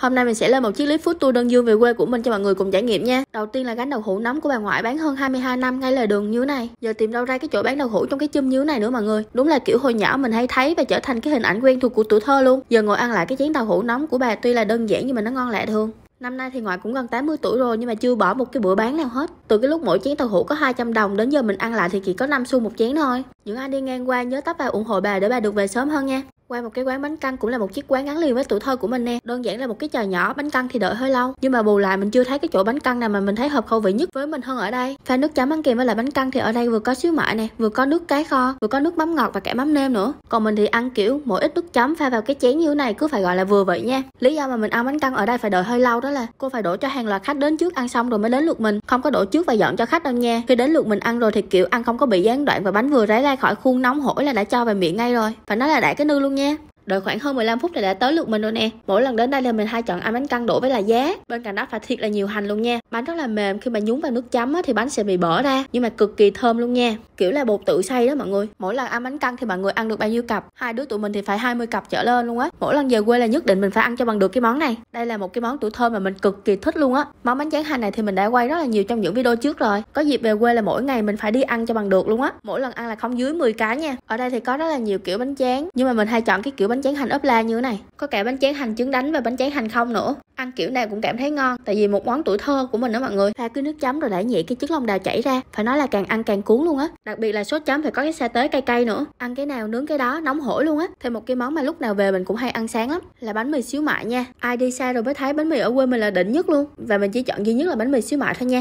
Hôm nay mình sẽ lên một chiếc clip food tour đơn dương về quê của mình cho mọi người cùng trải nghiệm nha. Đầu tiên là gánh đầu hũ nấm của bà ngoại bán hơn 22 năm ngay lề đường như này. Giờ tìm đâu ra cái chỗ bán đầu hũ trong cái chum như này nữa mọi người. Đúng là kiểu hồi nhỏ mình hay thấy và trở thành cái hình ảnh quen thuộc của tuổi thơ luôn. Giờ ngồi ăn lại cái chén đầu hũ nấm của bà tuy là đơn giản nhưng mà nó ngon lạ thường. Năm nay thì ngoại cũng gần 80 tuổi rồi nhưng mà chưa bỏ một cái bữa bán nào hết. Từ cái lúc mỗi chén tàu hũ có 200 đồng đến giờ mình ăn lại thì chỉ có 5 xu một chén thôi. Những ai đi ngang qua nhớ tấp vào ủng hộ bà để bà được về sớm hơn nha qua một cái quán bánh căn cũng là một chiếc quán gắn liền với tuổi thơ của mình nè đơn giản là một cái trò nhỏ bánh căn thì đợi hơi lâu nhưng mà bù lại mình chưa thấy cái chỗ bánh căn nào mà mình thấy hợp khẩu vị nhất với mình hơn ở đây pha nước chấm ăn kèm với lại bánh căn thì ở đây vừa có xíu mại nè vừa có nước cái kho vừa có nước mắm ngọt và cả mắm nêm nữa còn mình thì ăn kiểu mỗi ít nước chấm pha vào cái chén như này cứ phải gọi là vừa vậy nha lý do mà mình ăn bánh căn ở đây phải đợi hơi lâu đó là cô phải đổ cho hàng loạt khách đến trước ăn xong rồi mới đến lượt mình không có đổ trước và dọn cho khách đâu nha khi đến lượt mình ăn rồi thì kiểu ăn không có bị gián đoạn và bánh vừa rải ra khỏi khuôn nóng hổi là đã cho vào miệng ngay rồi phải nói là đã cái nư luôn nha nha Đợi khoảng hơn 15 phút thì đã tới lượt mình rồi nè Mỗi lần đến đây là mình hay chọn ăn bánh căn đổ với là giá Bên cạnh đó phải thiệt là nhiều hành luôn nha bánh rất là mềm khi mà nhúng vào nước chấm á, thì bánh sẽ bị bở ra nhưng mà cực kỳ thơm luôn nha kiểu là bột tự xay đó mọi người mỗi lần ăn bánh căn thì mọi người ăn được bao nhiêu cặp hai đứa tụi mình thì phải 20 cặp trở lên luôn á mỗi lần về quê là nhất định mình phải ăn cho bằng được cái món này đây là một cái món tuổi thơ mà mình cực kỳ thích luôn á món bánh tráng hành này thì mình đã quay rất là nhiều trong những video trước rồi có dịp về quê là mỗi ngày mình phải đi ăn cho bằng được luôn á mỗi lần ăn là không dưới 10 cái nha ở đây thì có rất là nhiều kiểu bánh tráng nhưng mà mình hay chọn cái kiểu bánh tráng hành ốp la như thế này có cả bánh tráng hành trứng đánh và bánh tráng hành không nữa ăn kiểu này cũng cảm thấy ngon tại vì một món tuổi thơ của mình đó mọi người pha cứ nước chấm rồi để nhẹ cái trứng lòng đào chảy ra phải nói là càng ăn càng cuốn luôn á đặc biệt là sốt chấm phải có cái xe tế cay cay nữa ăn cái nào nướng cái đó nóng hổi luôn á thêm một cái món mà lúc nào về mình cũng hay ăn sáng lắm là bánh mì xíu mại nha ai đi xa rồi mới thấy bánh mì ở quê mình là đỉnh nhất luôn và mình chỉ chọn duy nhất là bánh mì xíu mại thôi nha